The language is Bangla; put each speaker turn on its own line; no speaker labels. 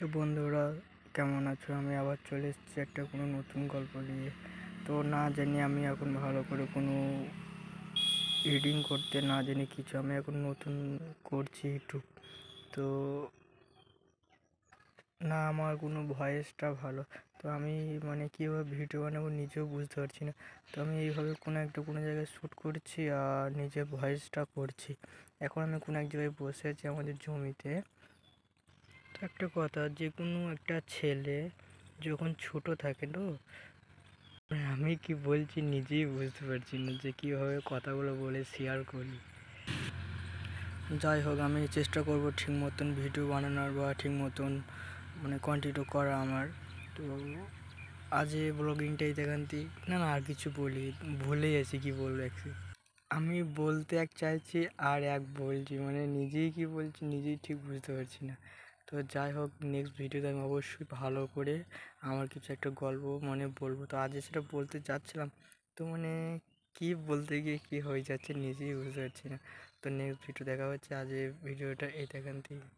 তো বন্ধুরা কেমন আছো আমি আবার চলে এসেছি একটা কোনো নতুন গল্প নিয়ে তো না জানি আমি এখন ভালো করে কোনো রিডিং করতে না জানি কিছু আমি এখন নতুন করছি ইউটিউব তো না আমার কোনো ভয়েসটা ভালো তো আমি মানে কীভাবে ভিডিও বানাবো নিজেও বুঝতে পারছি না তো আমি এইভাবে কোনো একটা কোনো জায়গায় শ্যুট করছি আর নিজের ভয়েসটা করছি এখন আমি কোনো এক জায়গায় বসে আছি আমাদের জমিতে একটা কথা যে কোনো একটা ছেলে যখন ছোট থাকে তো আমি কি বলছি নিজেই বুঝতে পারছি না যে কীভাবে কথাগুলো বলে শেয়ার করি যাই হোক আমি চেষ্টা করব ঠিক মতন ভিডিও বানানোর বা ঠিক মতন মানে কন্টিনিউ করা আমার তো আজ এই ব্লগিংটাই দিই না না আর কিছু বলি ভুলে গেছি কি বলবো একসি আমি বলতে এক চাইছি আর এক বলছি মানে নিজেই কি বলছি নিজেই ঠিক বুঝতে পারছি না তো যাই হোক নেক্সট ভিডিওতে আমি অবশ্যই ভালো করে আমার কিছু একটা গল্প মানে বলবো তো আজ সেটা বলতে চাচ্ছিলাম তো মানে কি বলতে গিয়ে কী হয়ে যাচ্ছে নিজেই বুঝতে পারছি না তো নেক্সট ভিডিও দেখা হচ্ছে আজ ভিডিওটা এই দেখান থেকে